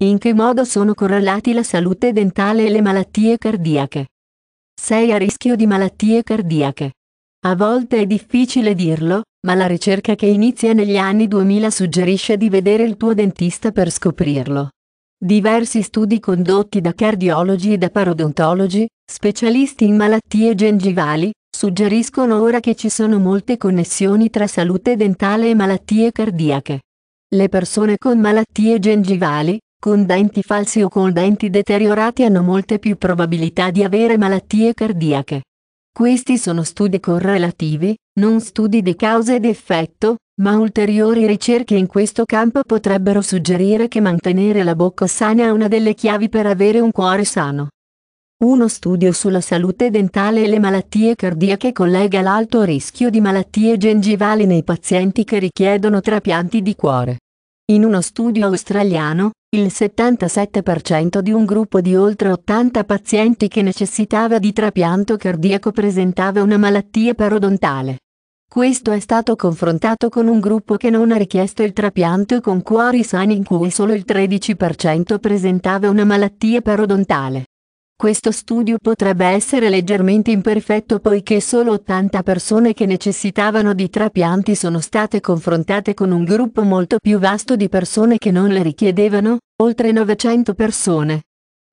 In che modo sono correlati la salute dentale e le malattie cardiache? Sei a rischio di malattie cardiache. A volte è difficile dirlo, ma la ricerca che inizia negli anni 2000 suggerisce di vedere il tuo dentista per scoprirlo. Diversi studi condotti da cardiologi e da parodontologi, specialisti in malattie gengivali, suggeriscono ora che ci sono molte connessioni tra salute dentale e malattie cardiache. Le persone con malattie gengivali, con denti falsi o con denti deteriorati hanno molte più probabilità di avere malattie cardiache. Questi sono studi correlativi, non studi di causa ed effetto, ma ulteriori ricerche in questo campo potrebbero suggerire che mantenere la bocca sana è una delle chiavi per avere un cuore sano. Uno studio sulla salute dentale e le malattie cardiache collega l'alto rischio di malattie gengivali nei pazienti che richiedono trapianti di cuore. In uno studio australiano, il 77% di un gruppo di oltre 80 pazienti che necessitava di trapianto cardiaco presentava una malattia parodontale. Questo è stato confrontato con un gruppo che non ha richiesto il trapianto con cuori sani in cui solo il 13% presentava una malattia parodontale. Questo studio potrebbe essere leggermente imperfetto poiché solo 80 persone che necessitavano di trapianti sono state confrontate con un gruppo molto più vasto di persone che non le richiedevano, oltre 900 persone.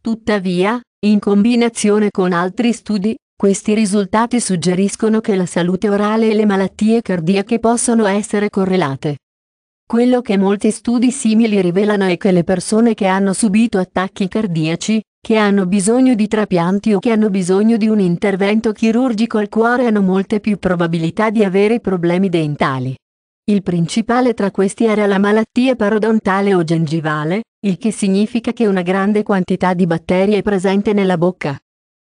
Tuttavia, in combinazione con altri studi, questi risultati suggeriscono che la salute orale e le malattie cardiache possono essere correlate. Quello che molti studi simili rivelano è che le persone che hanno subito attacchi cardiaci, che hanno bisogno di trapianti o che hanno bisogno di un intervento chirurgico al cuore hanno molte più probabilità di avere problemi dentali. Il principale tra questi era la malattia parodontale o gengivale, il che significa che una grande quantità di batteri è presente nella bocca.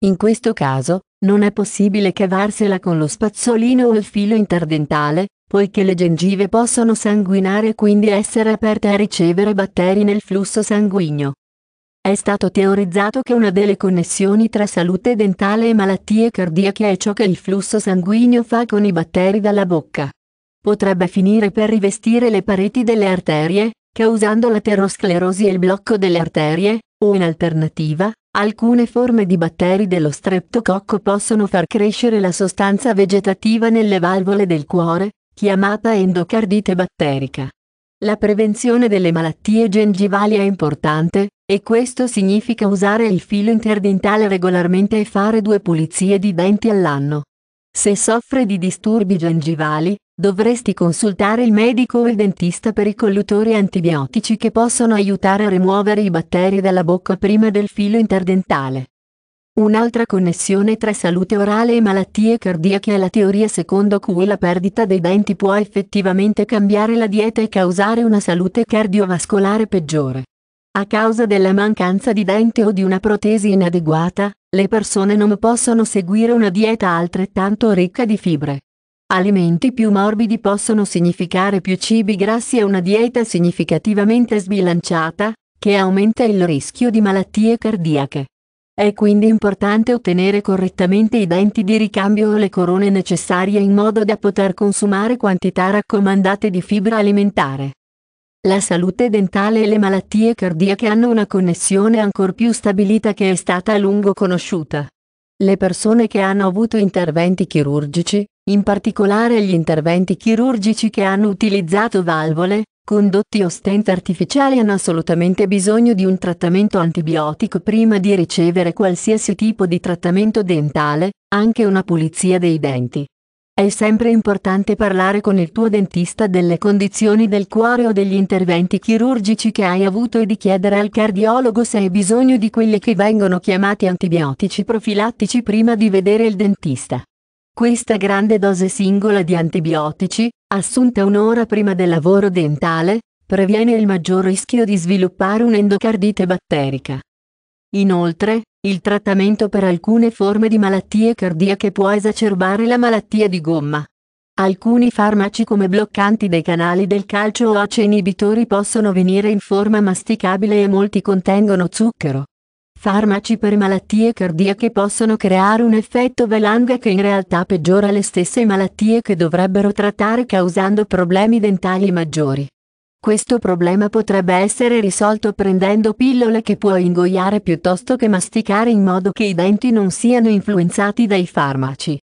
In questo caso, non è possibile cavarsela con lo spazzolino o il filo interdentale, poiché le gengive possono sanguinare e quindi essere aperte a ricevere batteri nel flusso sanguigno. È stato teorizzato che una delle connessioni tra salute dentale e malattie cardiache è ciò che il flusso sanguigno fa con i batteri dalla bocca. Potrebbe finire per rivestire le pareti delle arterie, causando l'aterosclerosi e il blocco delle arterie, o in alternativa, alcune forme di batteri dello streptococco possono far crescere la sostanza vegetativa nelle valvole del cuore, chiamata endocardite batterica. La prevenzione delle malattie gengivali è importante, e questo significa usare il filo interdentale regolarmente e fare due pulizie di denti all'anno. Se soffre di disturbi gengivali, dovresti consultare il medico o il dentista per i collutori antibiotici che possono aiutare a rimuovere i batteri dalla bocca prima del filo interdentale. Un'altra connessione tra salute orale e malattie cardiache è la teoria secondo cui la perdita dei denti può effettivamente cambiare la dieta e causare una salute cardiovascolare peggiore. A causa della mancanza di dente o di una protesi inadeguata, le persone non possono seguire una dieta altrettanto ricca di fibre. Alimenti più morbidi possono significare più cibi grassi e una dieta significativamente sbilanciata, che aumenta il rischio di malattie cardiache. È quindi importante ottenere correttamente i denti di ricambio o le corone necessarie in modo da poter consumare quantità raccomandate di fibra alimentare. La salute dentale e le malattie cardiache hanno una connessione ancor più stabilita che è stata a lungo conosciuta. Le persone che hanno avuto interventi chirurgici, in particolare gli interventi chirurgici che hanno utilizzato valvole, condotti o stent artificiali hanno assolutamente bisogno di un trattamento antibiotico prima di ricevere qualsiasi tipo di trattamento dentale, anche una pulizia dei denti. È sempre importante parlare con il tuo dentista delle condizioni del cuore o degli interventi chirurgici che hai avuto e di chiedere al cardiologo se hai bisogno di quelli che vengono chiamati antibiotici profilattici prima di vedere il dentista. Questa grande dose singola di antibiotici, assunta un'ora prima del lavoro dentale, previene il maggior rischio di sviluppare un'endocardite batterica. Inoltre, il trattamento per alcune forme di malattie cardiache può esacerbare la malattia di gomma. Alcuni farmaci come bloccanti dei canali del calcio o ace inibitori possono venire in forma masticabile e molti contengono zucchero. Farmaci per malattie cardiache possono creare un effetto valanga che in realtà peggiora le stesse malattie che dovrebbero trattare causando problemi dentali maggiori. Questo problema potrebbe essere risolto prendendo pillole che puoi ingoiare piuttosto che masticare in modo che i denti non siano influenzati dai farmaci.